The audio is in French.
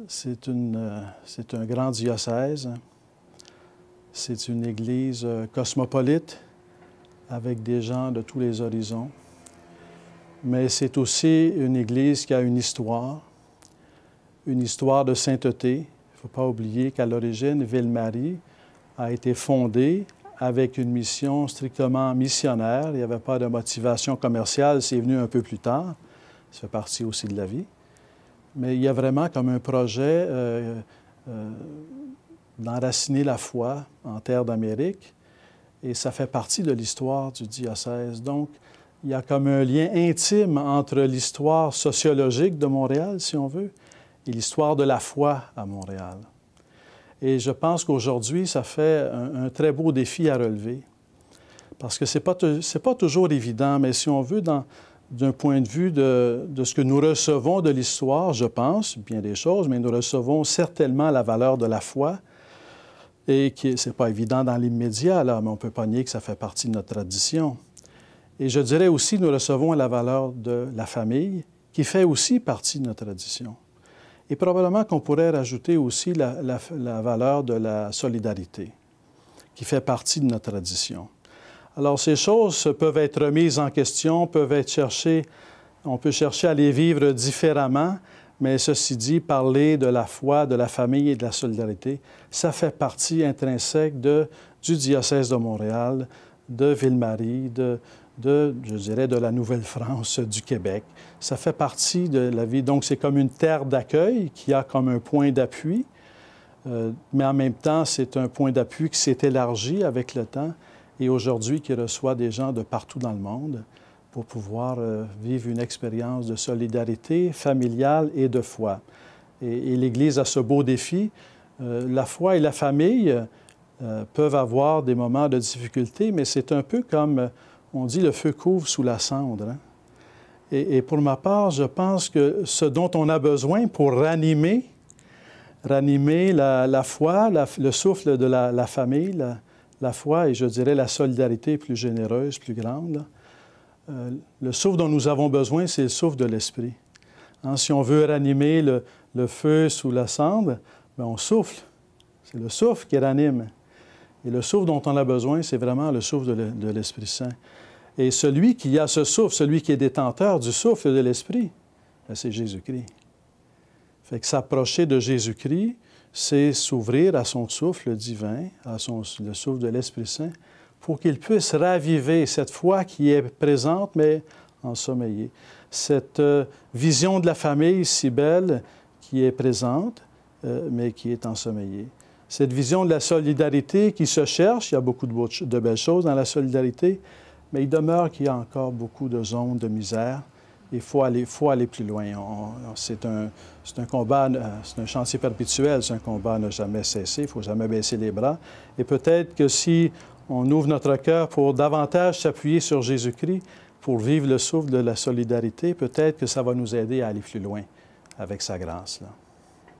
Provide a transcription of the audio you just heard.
Euh, c'est un grand diocèse. C'est une église euh, cosmopolite avec des gens de tous les horizons. Mais c'est aussi une église qui a une histoire, une histoire de sainteté. Il ne faut pas oublier qu'à l'origine, Ville-Marie a été fondée avec une mission strictement missionnaire. Il n'y avait pas de motivation commerciale, c'est venu un peu plus tard. Ça fait partie aussi de la vie mais il y a vraiment comme un projet euh, euh, d'enraciner la foi en terre d'Amérique, et ça fait partie de l'histoire du diocèse. Donc, il y a comme un lien intime entre l'histoire sociologique de Montréal, si on veut, et l'histoire de la foi à Montréal. Et je pense qu'aujourd'hui, ça fait un, très beau défi à relever, parce que ce n'est c'est pas toujours évident, mais si on veut, dans, d'un point de vue de, ce que nous recevons de l'histoire, je pense, bien des choses, mais nous recevons certainement la valeur de la foi, et ce n'est pas évident dans l'immédiat, là, mais on peut pas nier que ça fait partie de notre tradition. Et je dirais aussi, nous recevons la valeur de la famille, qui fait aussi partie de notre tradition. Et probablement qu'on pourrait rajouter aussi la valeur de la solidarité, qui fait partie de notre tradition. Alors ces choses peuvent être remises en question, peuvent être cherchées, on peut chercher à les vivre différemment, mais ceci dit, parler de la foi, de la famille et de la solidarité, ça fait partie intrinsèque du diocèse de Montréal, de Ville-Marie, de, je dirais, de la Nouvelle-France, du Québec. Ça fait partie de la vie. Donc, c'est comme une terre d'accueil qui a comme un point d'appui, euh, mais en même temps, c'est un point d'appui qui s'est élargi avec le temps et aujourd'hui qui reçoit des gens de partout dans le monde pour pouvoir euh, vivre une expérience de solidarité familiale et de foi. Et, l'Église a ce beau défi. Euh, la foi et la famille euh, peuvent avoir des moments de difficulté, mais c'est un peu comme on dit le feu couvre sous la cendre. Hein. Et, pour ma part, je pense que ce dont on a besoin pour ranimer, ranimer la, foi, le souffle de la, famille, la foi et je dirais la solidarité plus généreuse, plus grande. Euh, le souffle dont nous avons besoin, c'est le souffle de l'Esprit. Hein, si on veut ranimer le, feu sous la cendre, mais ben, on souffle. C'est le souffle qui ranime. Et le souffle dont on a besoin, c'est vraiment le souffle de l'Esprit Saint. Et celui qui a ce souffle, celui qui est détenteur du souffle de l'Esprit, ben, c'est Jésus-Christ. Fait que s'approcher de Jésus-Christ, c'est s'ouvrir à son souffle divin, à son, le souffle de l'Esprit Saint, pour qu'il puisse raviver cette foi qui est présente, mais ensommeillée. Cette euh, vision de la famille si belle qui est présente, euh, mais qui est ensommeillée. Cette vision de la solidarité qui se cherche, il y a beaucoup de, de belles choses dans la solidarité, mais il demeure qu'il y a encore beaucoup de zones de misère il faut aller, faut plus loin. C'est un, combat, euh, c'est un chantier perpétuel, c'est un combat ne jamais cesser, il faut jamais baisser les bras. Et peut-être que si on ouvre notre cœur pour davantage s'appuyer sur Jésus-Christ, pour vivre le souffle de la solidarité, peut-être que ça va nous aider à aller plus loin avec sa grâce. Là.